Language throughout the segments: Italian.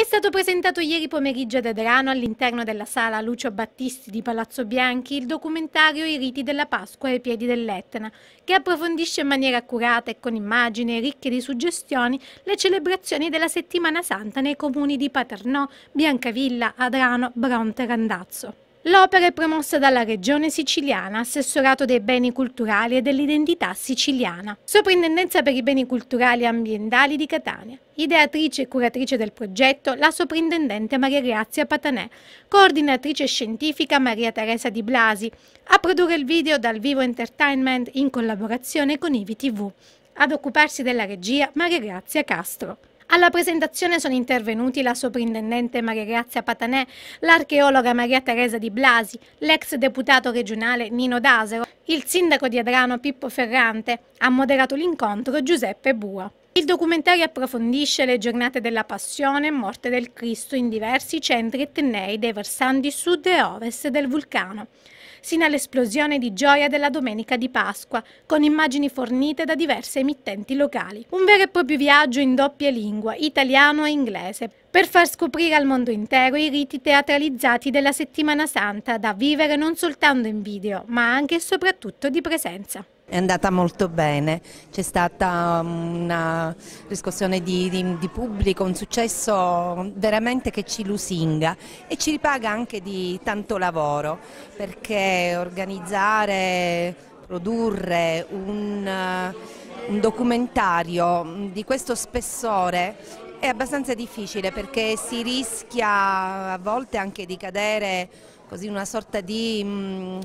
È stato presentato ieri pomeriggio ad Adrano all'interno della sala Lucio Battisti di Palazzo Bianchi il documentario I riti della Pasqua ai piedi dell'Etna, che approfondisce in maniera accurata e con immagini ricche di suggestioni le celebrazioni della settimana santa nei comuni di Paternò, Biancavilla, Adrano, Bronte e Randazzo. L'opera è promossa dalla Regione Siciliana, Assessorato dei Beni Culturali e dell'Identità Siciliana, Soprintendenza per i Beni Culturali e Ambientali di Catania. Ideatrice e curatrice del progetto la Soprintendente Maria Grazia Patanè, coordinatrice scientifica Maria Teresa Di Blasi, a produrre il video dal vivo entertainment in collaborazione con IVI TV, ad occuparsi della regia Maria Grazia Castro. Alla presentazione sono intervenuti la soprintendente Maria Grazia Patanè, l'archeologa Maria Teresa Di Blasi, l'ex deputato regionale Nino D'Asero, il sindaco di Adrano Pippo Ferrante. Ha moderato l'incontro Giuseppe Bua. Il documentario approfondisce le giornate della passione e morte del Cristo in diversi centri etnei dei versanti sud e ovest del vulcano sino all'esplosione di gioia della domenica di Pasqua, con immagini fornite da diverse emittenti locali. Un vero e proprio viaggio in doppia lingua, italiano e inglese, per far scoprire al mondo intero i riti teatralizzati della Settimana Santa, da vivere non soltanto in video, ma anche e soprattutto di presenza. È andata molto bene, c'è stata um, una riscossione di, di, di, pubblico, un successo veramente che ci lusinga e ci ripaga anche di tanto lavoro perché organizzare, produrre un, un documentario di questo spessore è abbastanza difficile perché si rischia a volte anche di cadere così una sorta di mh, mm,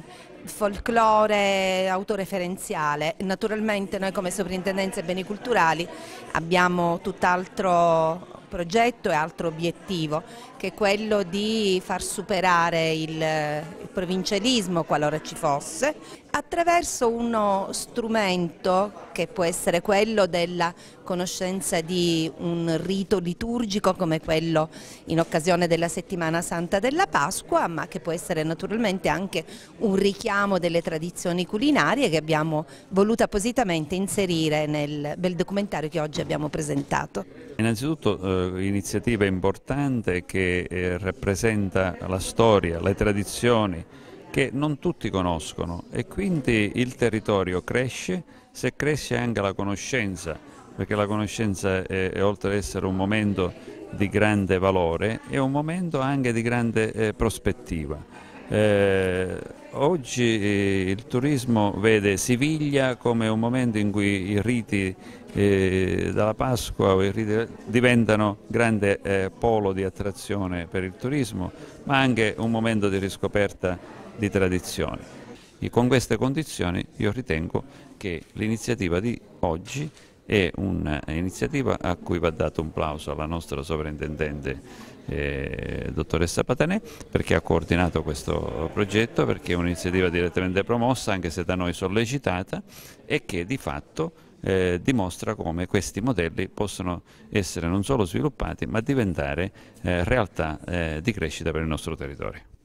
folklore autoreferenziale. Naturalmente noi come Soprintendenza e Beni Culturali abbiamo tutt'altro progetto e altro obiettivo, che è quello di far superare il, il provincialismo qualora ci fosse, attraverso uno strumento che può essere quello della conoscenza di un rito liturgico come quello in occasione della settimana santa della Pasqua, ma che può essere naturalmente anche un richiamo delle tradizioni culinarie che abbiamo voluto appositamente inserire nel bel documentario che oggi abbiamo presentato. Innanzitutto eh, iniziativa importante che eh, rappresenta la storia, le tradizioni che non tutti conoscono e quindi il territorio cresce se cresce anche la conoscenza perché la conoscenza è, è, oltre ad essere un momento di grande valore è un momento anche di grande eh, prospettiva. Eh, Oggi eh, il turismo vede Siviglia come un momento in cui i riti eh, dalla Pasqua riti diventano grande eh, polo di attrazione per il turismo, ma anche un momento di riscoperta di tradizioni. E con queste condizioni io ritengo che l'iniziativa di oggi è un'iniziativa a cui va dato un plauso alla nostra sovrintendente eh, dottoressa Patanè perché ha coordinato questo progetto, perché è un'iniziativa direttamente promossa anche se da noi sollecitata e che di fatto eh, dimostra come questi modelli possono essere non solo sviluppati ma diventare eh, realtà eh, di crescita per il nostro territorio.